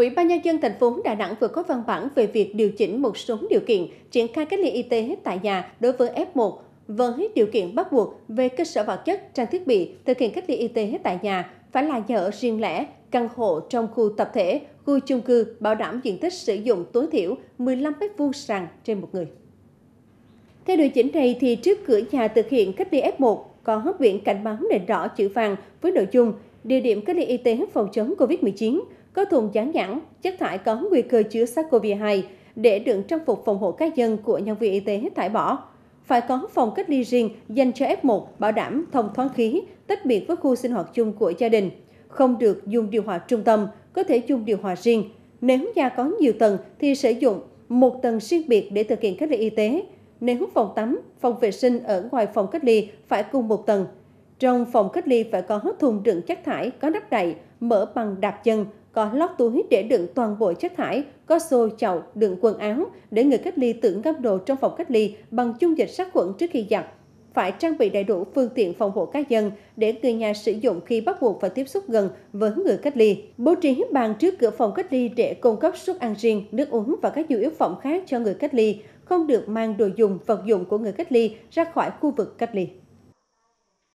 Ủy ban nhân dân thành phố Đà Nẵng vừa có văn bản về việc điều chỉnh một số điều kiện triển khai cách ly y tế tại nhà đối với F1 với điều kiện bắt buộc về cơ sở vật chất, trang thiết bị thực hiện cách ly y tế tại nhà phải là nhà ở riêng lẻ, căn hộ trong khu tập thể, khu chung cư bảo đảm diện tích sử dụng tối thiểu 15 m2 sàn trên một người. Theo điều chỉnh này thì trước cửa nhà thực hiện cách ly F1 có biển cảnh báo nền đỏ chữ vàng với nội dung địa điểm cách ly y tế phòng chống COVID-19 có thùng dán nhãn chất thải có nguy cơ chứa SARS-CoV-2 để đựng trang phục phòng hộ cá nhân của nhân viên y tế thải bỏ. Phải có phòng cách ly riêng dành cho F1 bảo đảm thông thoáng khí, tách biệt với khu sinh hoạt chung của gia đình. Không được dùng điều hòa trung tâm, có thể dùng điều hòa riêng. Nếu nhà có nhiều tầng thì sử dụng một tầng riêng biệt để thực hiện cách ly y tế. Nếu phòng tắm, phòng vệ sinh ở ngoài phòng cách ly phải cùng một tầng. Trong phòng cách ly phải có thùng đựng chất thải có nắp đậy, mở bằng đạp chân có lót túi để đựng toàn bộ chất thải, có xô, chậu, đựng quần áo để người cách ly tự ngâm đồ trong phòng cách ly bằng dung dịch sát khuẩn trước khi giặt. Phải trang bị đầy đủ phương tiện phòng hộ cá nhân để người nhà sử dụng khi bắt buộc phải tiếp xúc gần với người cách ly. Bố trí bàn trước cửa phòng cách ly để cung cấp suất ăn riêng, nước uống và các nhu yếu phẩm khác cho người cách ly, không được mang đồ dùng, vật dụng của người cách ly ra khỏi khu vực cách ly.